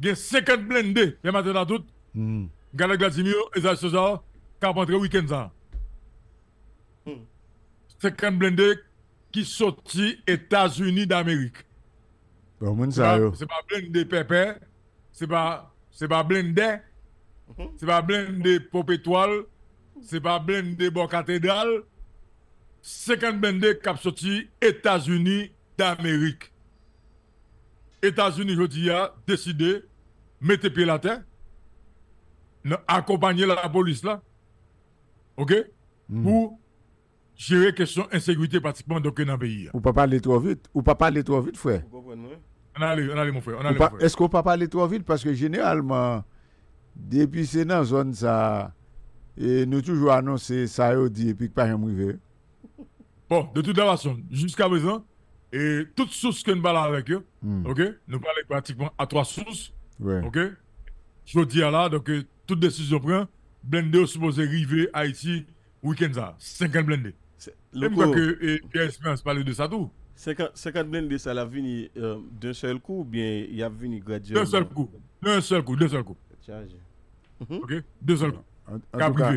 gen 50 blende, yon maten nan tout, mm. Gala Glatimio, Eza Sosa, kap Weekend week-end zan. Mm. 50 blende ki soti Etats-Unis d'Amerik. Bon moun sa yo. Se pa blende pepe, se pa blende, hmm. se pa blende pop etoile, se pa blende bon katedral, 50 blende kap soti Etats-Unis d'Amerik. États-Unis, je dis, a décidé mettez pied la terre, accompagnez la police là, ok, hmm. pour gérer la question insécurité pratiquement dans le pays. Ou pas parler trop vite, ou pas parler trop vite, frère. On allait, on allait, mon frère. frère. Est-ce qu'on pas parler trop vite Parce que généralement, depuis c'est dans la zone, ça, et nous toujours annoncé ça, et dit, et puis pas rien Bon, de toute façon, jusqu'à présent, et toutes sources que nous parlons avec eux, hmm. ok, nous parlons pratiquement à trois sources. Ouais. OK Je dis à là, donc, euh, toute décision prend, blender supposé arriver à Haïti, week-end ça, 50 blendés. Même quoi que euh, Pierre Espérance parlait de ça tout. 50 blendés, ça l'a venu euh, d'un seul coup ou bien il y a venu graduellement D'un seul coup, d'un seul coup, d'un seul coup. Mhm. OK D'un seul coup. En, en tout cas,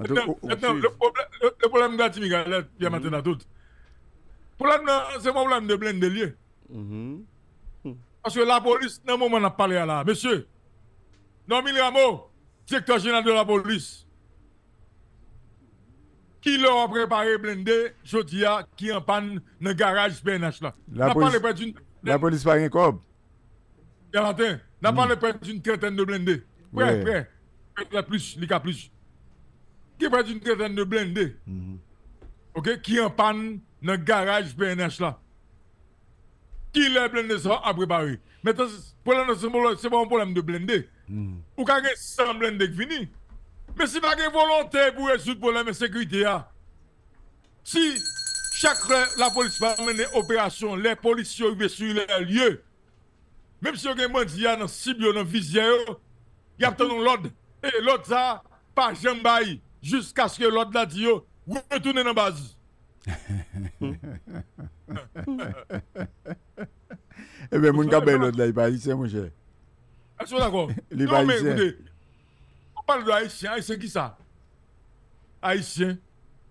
le problème de il y a maintenant tout. Le problème, c'est le problème de blender lié. Mhm. Parce que la police, dans le moment où on a parlé là, monsieur, Nomil Rameau, directeur général de la police, qui leur a préparé blindé, je dis, qui en panne dans le garage PNH là. La police, pas la police pas rien comme. n'a pas parlé mm. d'une trentaine de blindés. Ouais, près. La plus, a plus. Qui près d'une trentaine de blindés. Mm-hmm. OK, qui en panne dans le garage PNH là qui est blindé ça à préparer. Maintenant, c'est pas un problème de blindé. Mm. Ou quand il un blindé fini. Mais si pas une volonté pour résoudre le problème de sécurité, ah. si chaque la police va mener opération, les policiers vont sur les lieux, même si on a un bandit dans le cible, dans le visière, il y a l'ordre. Et l'autre, ça, pas jambaï, jusqu'à ce que l'autre la dit, retournez dans la base. Eh bien, mon ben, l'autre, là, il pas haïtien, mon cher. Est-ce que d'accord Il pas haïtien. On parle de haïtien, haïtien qui ça Haïtien.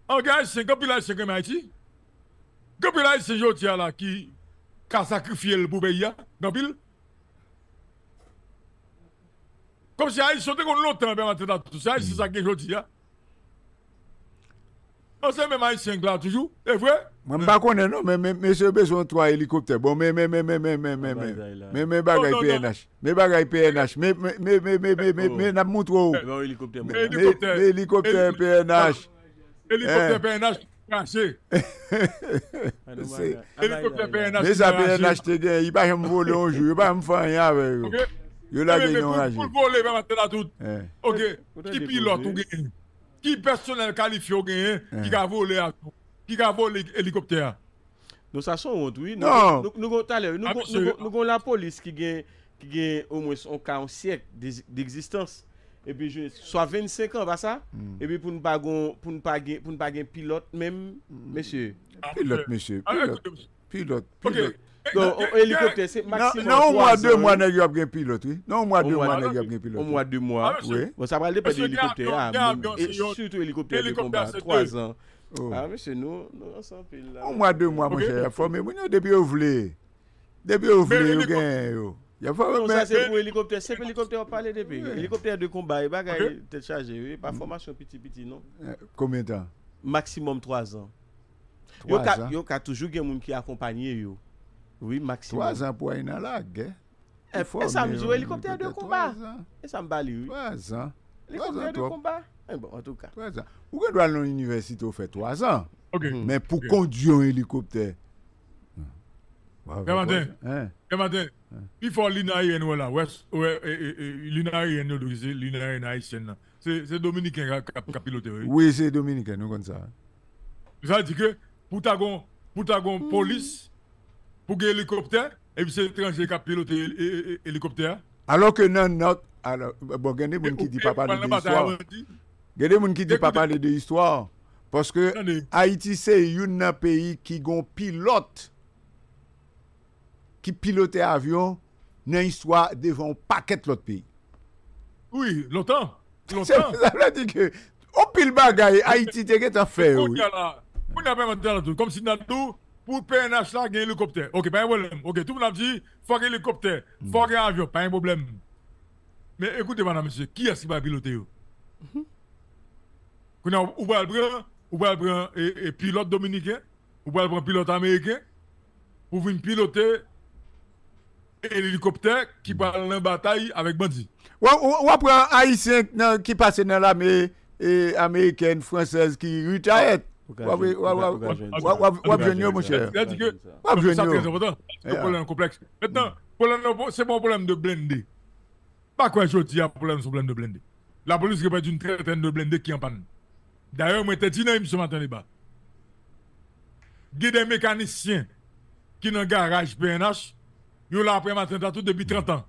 Ah, on gagne haïtien, quand il haïtien comme Haïti. Quand il haïtien, je tiens là, qui a sacrifié le pays, quand il. Comme si haïtien, c'était longtemps, hein, ben, maintenant, tout ça, haïtien, ça qui est aujourd'hui. On sait même haïtien là, toujours, c'est vrai Mwen bakonnen nou, men se be son tro a helikopter. Bon, men, men, men, men, men, men. Men bagay pe enach. Men bagay pe enach. Men, men, men, men, men, men. Men nap moutro ou. Men ol helikopter moun. Men helikopter pe enach. Helikopter pe enach. Helikopter pe enach. Men sa pe enach te gen. Y ba jèm vole ou jèm. Y ba jèm fanyan vè yo. Yo la gen yon anj. Men pou vole, y ba mante datout. Ok, ki pilot ou gen? Ki personel kalif yo gen? Ki ga vole aton? Ki ga avon l'helikopter. Non, sa son wot, oui. Non. Nou kon ah, la polis ki gen, ki gen, ou mwen son ka, ou sièk d'eksistans. Ebi, so a 25 ans, ba sa? Ebi, pou nou bagon, pou nou bagen pilot, mèm, mèsyè. Pilot, mèsyè. Pilot. Pilot. Pilot. Non, helikopter, se maksiman 3 ans. Non, ou mwen 2 mwen, e gen pilot, oui. Non, ou mwen 2 mwen, e gen pilot. Ou mwen 2 mwen. Mwen sa pral depè de helikopter, a, mwen, e sütou helikopter Oh. A ah, mèche nou, nou an san pil la. Un mwa, dè mwa mwenche, ya fòmè mwenye ou dèpè ou vle. Dèpè ou vle ou gen yo. Ya fòmè mwenche. Non sa se pou helikopter, se pou helikopter wap pale dèpè. Helikopter dè koumba, e bagay te chaje yo, e pa mm. fòmasyon piti piti non. Koumen tan? Maksimum 3 an. 3 an? Yo ka toujou gen mwenye ki akompanyen yo. Oui, maksimum. 3 an pou a inalak gen. E fòmè mwenye. E sa mjou, helikopter dè koumba. E sa mbali yo. Eh en tout cas. l'université, fait trois ans. Mais pour conduire un hélicoptère. C'est Dominicain qui a piloté. Oui, c'est Dominicain, nous comme ça. dit que pour la hmm. police, pour hélicoptère, et c'est étranger qui a piloté l'hélicoptère. Alors que non, non, alors, bon, il y a des gens qui ne pas parler de l'histoire. Parce que Haïti, c'est un pays qui un pilote, qui pilotait avion dans l'histoire devant un paquet de l'autre pays. Oui, longtemps. longtemps. Ça veut dire que, au pile bagaille, Haïti, tu es en fait. On n'a pas tout. Comme si dans tout, pour PNH, un il y a un hélicoptère. Ok, pas un problème. Ok, tout le monde a dit, faut un hélicoptère, faut un mm. avion, pas un problème. Mais écoutez, madame, monsieur, qui est-ce qui va piloter? Mhm. On va le prendre, ou e, e prendre e, et, pilote dominicain, on va le prendre pilote américain, pour venir piloter l'hélicoptère qui parle en bataille avec Bandi. On va prendre un haïtien qui passe dans l'armée américaine, française, qui est Ou bien, On va C'est-à-dire que c'est important. C'est un problème complexe. Maintenant, c'est mon problème de blender. Pas quoi, je dis, un problème sur problème de blender. La police répète une traite de blindé qui en panne. D'ailleurs, moi, t'ai dit dans l'émission matin débat. Il y a des mécaniciens qui dans le garage PNH, ils là après matin tout depuis 30 mm. ans.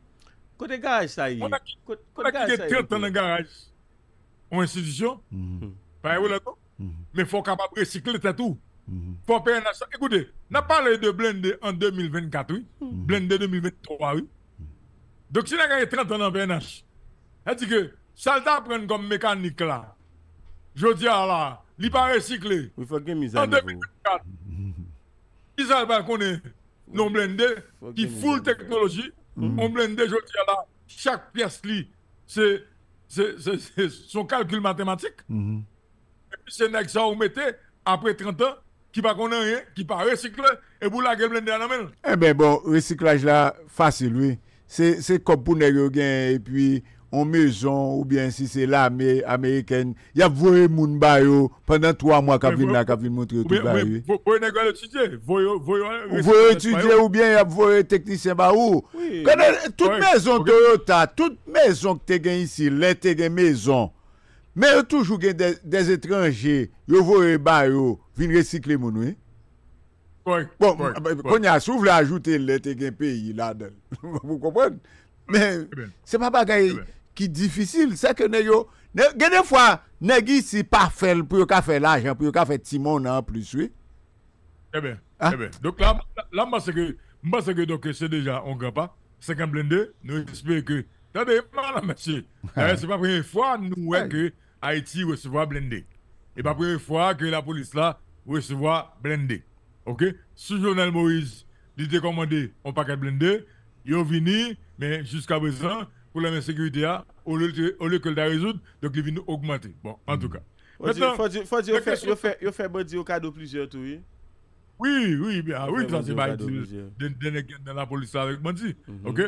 Côté garage, ça y est. On côté, on a 30 ans dans le garage. En institution. Pas mm-hmm. bah, là, mm-hmm. Mais il faut capable recycler tout. Mm-hmm. faut PNH, écoutez, n'a parlé de blender en 2024, oui. en 2023, oui. Donc, si on a gagné 30 ans dans PNH, elle dit que ça prend comme mécanique là je dis à la, il pas recyclé. En faites que mise à niveau. Israël va connaître non blendé, qui full technologie, hmm. on blendé, je dis à la, chaque pièce li, c'est son calcul mathématique. Hmm. Et puis c'est next ça on mettait après 30 ans qui pas connaît rien, qui pas recycle, et vous la blendé à la main. Eh bien, bon, recyclage là facile oui. C'est comme pour nèg et puis en maison ou bien si c'est l'armée américaine, il y a voué moun bayo pendant trois mois qu'a vinn là qu'a vinn montrer tout bayo. Voyez nèg étudier, voyez étudier ou bien il y a voué technicien baou. toute maison Toyota, toute maison que tu gagne ici, les t'es gagne maison. Mais toujours gagne des étrangers, yo voué bayo, vinn recycler moun oui. Bon, ah, bah, quand y a sou ajouter les t'es gagne pays là Vous comprenez? Mais eh c'est pas bagaille eh qui difficile, c'est que nous des fois, nèg si pas fait pour qu'a fait l'argent, pour qu'a fait timon en plus, oui. Eh bien, ah. eh ben. Donc là, là, moi, que, moi, c'est que, donc, c'est déjà, on grand pas, c'est qu'un blindé nous espérons que, attendez, la monsieur, ah. eh, c'est pas la première fois, nous, que Haïti recevoir blindé. Et pas la première fois que la police là reçoit blindé. OK? Sous Journal maurice dit était commandé, on paquet blindé, ils ont fini mais jusqu'à présent, problème de sécurité, hein, au lieu, au que le résoudre, donc il vient augmenter. Bon, en tout cas. Mm. faut dire, faut dire, il fait au cadeau plusieurs oui. Oui, oui, bien, ah, oui, c'est pas dans la police avec mm-hmm. OK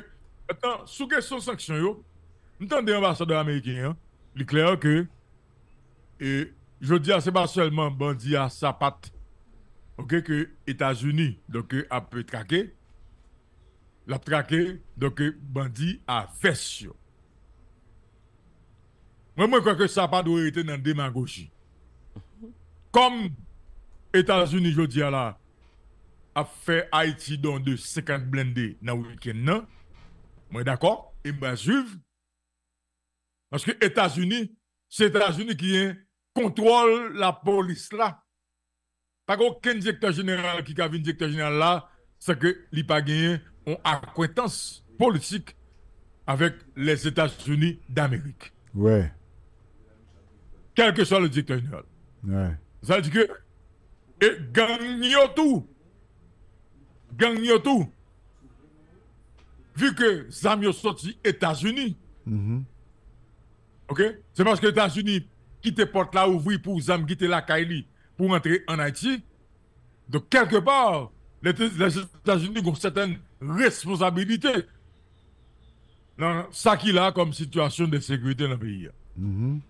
Maintenant, sous question sanction yo, entendez l'ambassadeur américain, hein, il est clair que et je dis ah, c'est pas seulement Bandi à ah, sa patte. OK que États-Unis donc euh, a peut traquer la traqué, donc bandit à fessio. Moi, je crois que ça n'a pas dû être dans la démagogie. Comme États-Unis, je dis à a fait Haïti dans de 50 blindés dans le week-end, moi d'accord, et moi suivre. Parce que États-Unis, c'est États-Unis qui contrôle la police là. Pas qu'aucun directeur général qui a un directeur général là, c'est que il pas gagné ont acquaintance politique avec les États-Unis d'Amérique. Ouais. Quel que soit le dictateur Ouais. Ça veut dire que et gagnons tout. tout. Vu que Zamio sorti États-Unis. Mm-hmm. OK? C'est parce que les États-Unis quittent porte là ouvri pour Zam quitter la Kaili pour entrer en Haïti. Donc quelque part, les, les États-Unis ont certaines responsabilité dans ça qu'il a comme situation de sécurité dans le pays. Mm-hmm.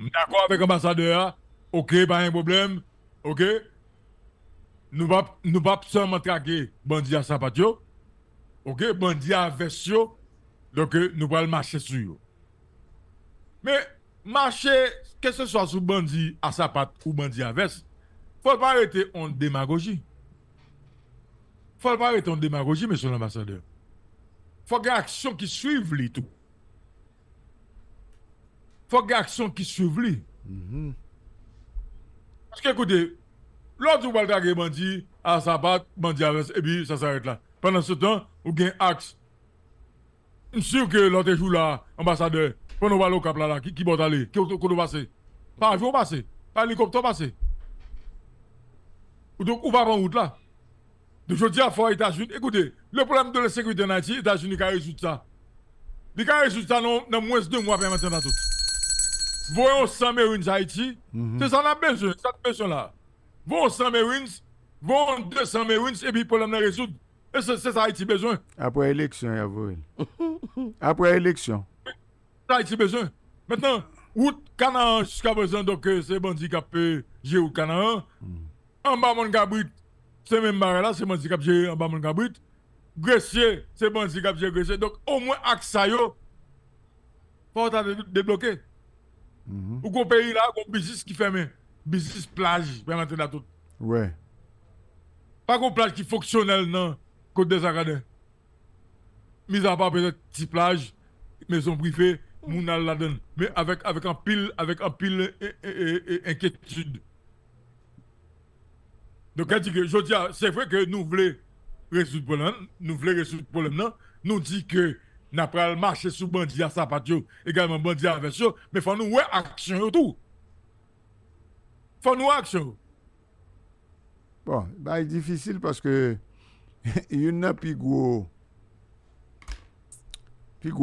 D'accord avec l'ambassadeur, ok, pas un problème, ok. Nous ne pouvons pas seulement traquer bandits à Sapatio, ok, bandits à donc nous allons marcher sur eux. Mais marcher, que ce soit sur bandits à Sapat ou Bandi à ne faut pas arrêter en démagogie faut pas arrêter en démagogie, monsieur l'ambassadeur. faut qu'il y action qui suive lui tout. faut qu'il y action qui suive lui. Mhm. Parce que, écoutez, l'autre ou parlez dit à sa et puis ça s'arrête là. Pendant ce temps, vous avez axe. Je sûr que l'autre jour là, ambassadeur, là, qui, qui va aller, va passer. Pas avion passer, pas hélicoptère passer. Donc, où va là? Jodi a fwa Etats-Unis, écoutez, mhm. le problème de la sekwite nan ti, Etats-Unis ka rejout sa. Di ka rejout sa nan moins de mwa pèmèten nan tout. Voyons 100 merins Haiti, se sa nan bezon, sa nan bezon là Voyons 100 merins, voyons 200 merins, epi problem nan rejout. E se sa Haiti bezon. Apre eleksyon, après Apre eleksyon. Sa Haiti bezon. Maintenant wout kanan, jiska bezon, doke euh, se bandi kapè, je wout mhm. kanan. An ba moun gabrit, c'est même barre là, c'est bandit qui a géré en bas mon cabrit. Gressier, c'est bandit qui a géré Gressier. Donc au moins Axayo, porte à débloquer. Mm -hmm. Ou qu'on pays là, qu'on business qui ferme. Business plage, bien entendu dans tout. Ouais. Pas qu'on plage qui fonctionnel, non, côte des Agadins. Mis à part peut-être petite plage, maison privée, mm -hmm. la donne. Mais avec, avec un pile, avec un pile inquiétude. Donc, elle que, je dis, ah, c'est vrai que nous voulons résoudre le problème, nous voulons résoudre le problème, non? Nous disons que, nous pas marché sous bandit à sa également bandit à version, mais faut nous faire action tout. Faut nous action. Bon, bah, c'est difficile parce que il y a plus gros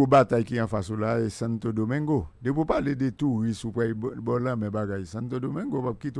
bataille qui est en face là et Santo Domingo. De vous parler des touristes ou pas bon là mais bagaille Santo Domingo va bah, quitter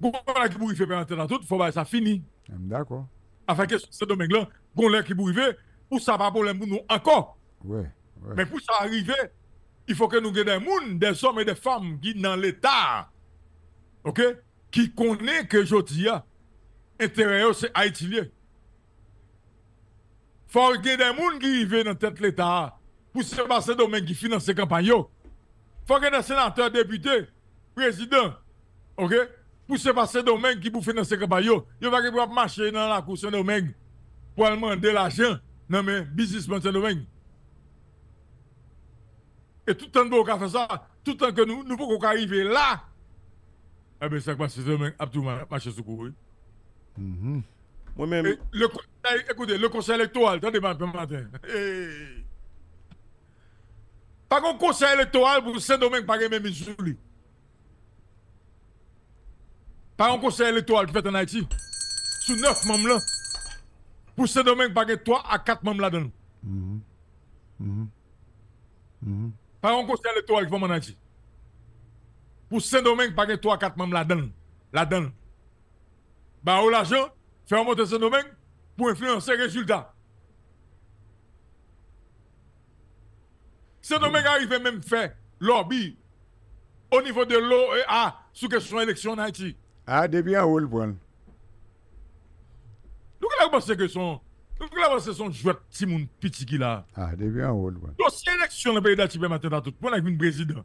Pour qu'on là qui bouille fait de il faut que bah, ça finisse. D'accord. Afin que ce domaine là les gens qui peuvent arriver, pour que ça ne soit pas problème pour nous encore. Ouais. Mais pour que ça arrive, il faut que nous ayons des gens, des hommes et des femmes qui sont dans l'état. Qui connaissent que Jotia est à haïtien. Il faut que nous ayons des gens qui vivent dans tête l'état pour se remettre dans ces qui financent les campagnes. Il oh. faut que nous ayons des sénateurs, députés, présidents pour se passer domaine qui pour financer campagne. Yo, il va marcher dans la cour Saint-Domingue pour demander l'argent. Non mais business Saint-Domingue. Et tout le temps que nous fait ça, tout le temps que nous, nous pouvons arriver là, eh bien, ça passe passer domingue absolument, marcher sous courrier. Mm-hmm. Moi-même. Le conseil, écoutez, le conseil électoral, attendez, matin. Eh. Pas le conseil électoral pour Saint-Domingue, pas même Missouri. Par un conseil électoral qui fait en Haïti, sous 9 membres là, pour ce domaine, il y a 3 à 4 membres là-dedans. Par un conseil électoral qui fait en Haïti. Pour ce domaine, il y a 3 à 4 membres là-dedans. Là-dedans. Bah, ou l'argent, faire monter ce domaine pour influencer les résultats. Ce domaine arrive même faire lobby au niveau de l'OEA sur question élection en Haïti. Ah, depuis bien le point Nous, là, pensez que son. Nous, là, son jouet petit Ah, depuis à où le point le pays maintenant, tout le avec président.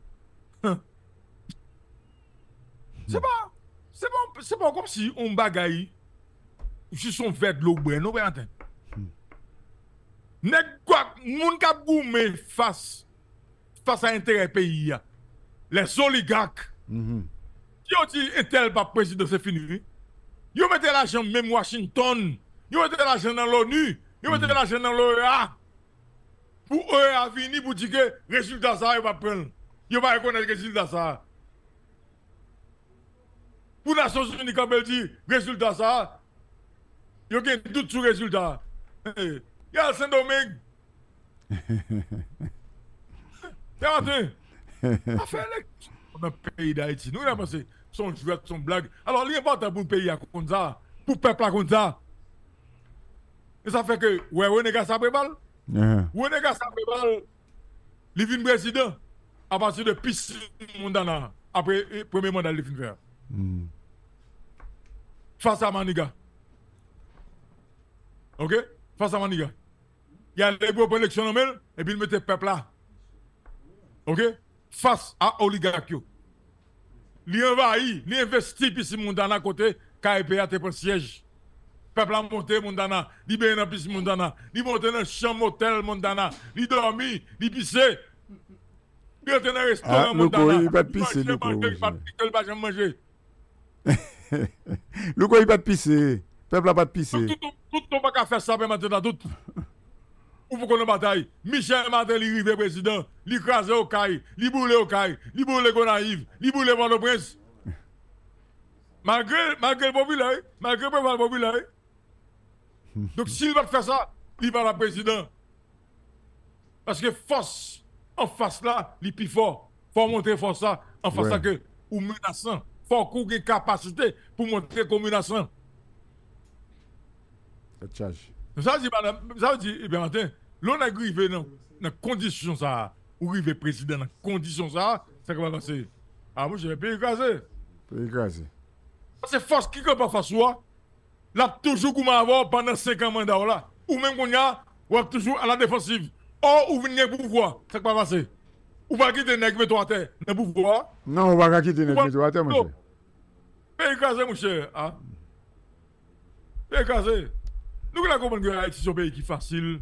C'est pas. C'est pas, pas comme si on bagaille. si de l'eau, moun face face à intérêt pays Les oligarques. Hmm, hmm. Yo tel pas président c'est fini. fini. Yo de l'argent même Washington. Yo la l'argent dans l'ONU. Yo mm-hmm. l'argent dans l'OEA. Pou OEA pou résultat résultat ça, yo va reconnaître Yo ça. Pou résultat ça, Yo gen résultat. résultat. A On son jouet, son blague. Alors, il est un pour le pays à ça, pour le peuple à ça. Et ça fait que, ouais, René ça Prébal, uh-huh. Renégat ça Prébal, Il vin président à partir de piscine Mondana, après le eh, premier mandat, le vin faire. Mm. Face à Maniga. Ok? Face à Maniga. Il y a les pour élections et puis il mettait le peuple là. Ok? Face à oligarchio li envahi, li investi pis Mondana côté a te pon siège. Peuple a monté Mondana, li bien nan pis Mondana, li monte nan chambre hôtel Mondana, li dormi, li pisse. Li était dans restaurant ah, Mondana. Il pas pissé le quoi. Il pas pas manger. Le quoi il pas pissé. Peuple a pas pissé. Tout tout pas faire ça maintenant tout. Ou ait connaissez bataille Michel Martin, il arrive président, il crase au caille. il boule au caille. il boule Gonaïve, il boule le la prince Malgré, malgré le populaire, malgré le populaire. Donc s'il va faire ça, il va la président. Parce que force en face là, il est plus fort. Faut montrer force là, en face ouais. là que, ou menaçant. Faut qu'on ait capacité pour montrer qu'on menaçant. Ça charge. Ça dit, madame, ça dit, dire, eh bien, matin. L'on a grivé dans la condition ça, ou grivé président dans la condition ça, ça va passer. Ah moi je vais payer écrasé. Payer écrasé. C'est force qui peut pas faire soi. Là toujours comme avoir pendant 5 ans mandat là, ou même qu'on a toujours à la défensive. Ou vous pour voir, ça va passer. Ou pas quitter nèg mettre à terre, pour pouvoir. Non, on va quitter le mettre à terre monsieur. Payer écrasé monsieur cher, Payer écrasé. Hein. Nous la comprendre de la c'est pays qui est facile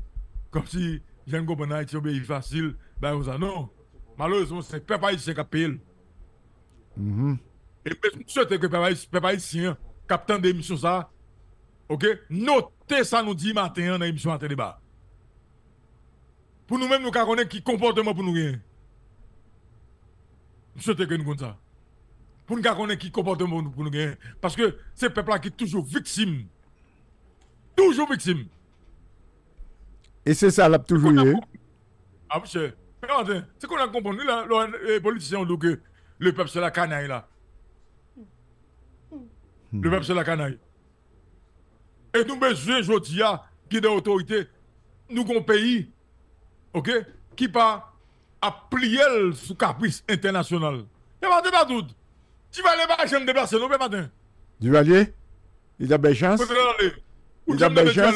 comme si je ne comprends pas, obéi facile, ben, non. Malheureusement, c'est le peuple qui a payé. Mhm. Et je souhaite que le peuple haïtien, l'émission, des ça, ok, notez ça nous dit matin hein, dans l'émission matin débat. Pour nous-mêmes, nous connaissons qui comportement pour nous gagner. Je souhaite que nous comme ça. Pour nous connaître qui comportement pour nous gagner. Parce que c'est peuple peuple qui est toujours victime. Toujours victime. Et c'est ça, l'a toujours eu. Hein. Ah, monsieur, c'est qu'on a compris, là, les politiciens ont dit que le peuple, c'est la canaille, là. Le peuple, c'est la canaille. Et nous, besoin, aujourd'hui, qui est autorité, nous avons un pays, ok, qui pas à plier sous caprice international. Et a pas tout. Tu vas aller, je me déplacer, non, mais matin. Duvalier, il a belle chance. Il t'a bonne chance.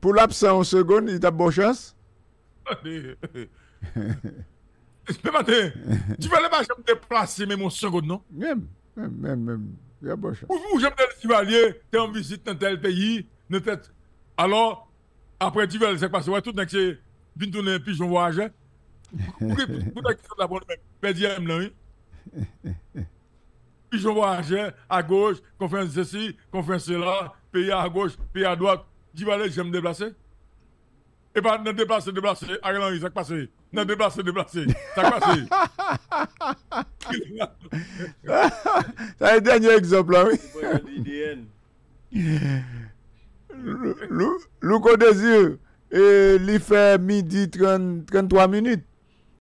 Pour l'absent en seconde, il t'a bonne chance. Pépate, tu vas le bas je me déplacer mais mon seconde, non Même, même, même, Il y a bonne chance. Ou j'aime le chevalier, tu es en visite dans tel pays, dans tel... Alors, après tu vas le passer, ouais, tout le monde c'est vient tourner un pigeon voyageur. Pour que tu la bonne même, là, oui un vois à gauche, conférence ceci, conférence cela, pays à gauche, pays à droite. Dis, allez, je vais me déplacer. Et pas, ne déplacer, déplacer. Ariel Henry, ça passe. Ne déplacer, déplacer. Ça passe. C'est le dernier exemple, là, oui. Louko Désir, il fait midi 33 minutes.